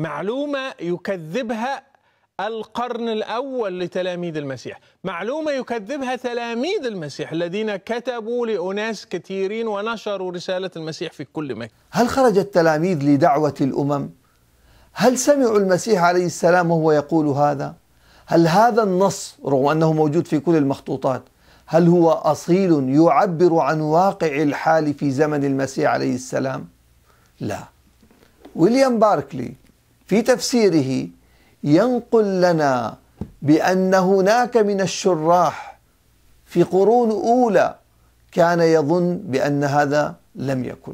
معلومة يكذبها القرن الأول لتلاميذ المسيح معلومة يكذبها تلاميذ المسيح الذين كتبوا لأناس كثيرين ونشروا رسالة المسيح في كل مكان هل خرج التلاميذ لدعوة الأمم؟ هل سمعوا المسيح عليه السلام وهو يقول هذا؟ هل هذا النص رغم أنه موجود في كل المخطوطات هل هو أصيل يعبر عن واقع الحال في زمن المسيح عليه السلام؟ لا ويليام باركلي في تفسيره ينقل لنا بأن هناك من الشراح في قرون أولى كان يظن بأن هذا لم يكن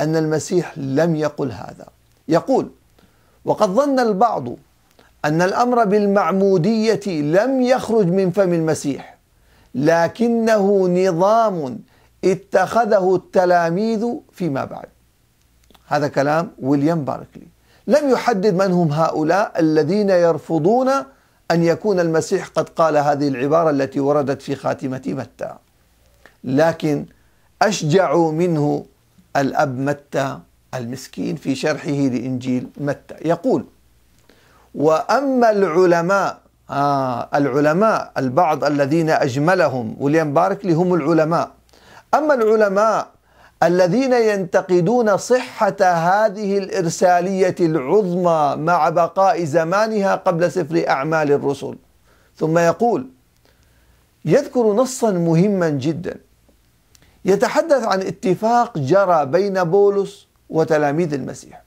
أن المسيح لم يقل هذا يقول وقد ظن البعض أن الأمر بالمعمودية لم يخرج من فم المسيح لكنه نظام اتخذه التلاميذ فيما بعد هذا كلام ويليام باركلي لم يحدد من هم هؤلاء الذين يرفضون أن يكون المسيح قد قال هذه العبارة التي وردت في خاتمة متى لكن أشجع منه الأب متى المسكين في شرحه لإنجيل متى يقول وأما العلماء آه العلماء البعض الذين أجملهم وليم باركلي هم العلماء أما العلماء الذين ينتقدون صحة هذه الإرسالية العظمى مع بقاء زمانها قبل سفر أعمال الرسل ثم يقول يذكر نصا مهما جدا يتحدث عن اتفاق جرى بين بولس وتلاميذ المسيح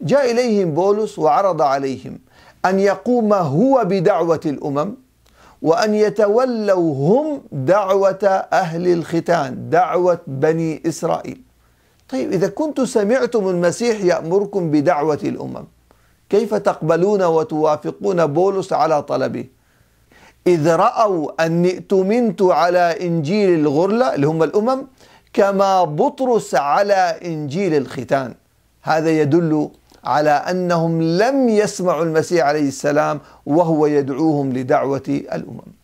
جاء إليهم بولس وعرض عليهم أن يقوم هو بدعوة الأمم وأن يتولوا هم دعوة أهل الختان دعوة بني إسرائيل طيب إذا كنت سمعتم المسيح يأمركم بدعوة الأمم كيف تقبلون وتوافقون بولس على طلبه إذ رأوا أني ائتمنت على إنجيل الغرلة اللي هم الأمم كما بطرس على إنجيل الختان هذا يدل على انهم لم يسمعوا المسيح عليه السلام وهو يدعوهم لدعوه الامم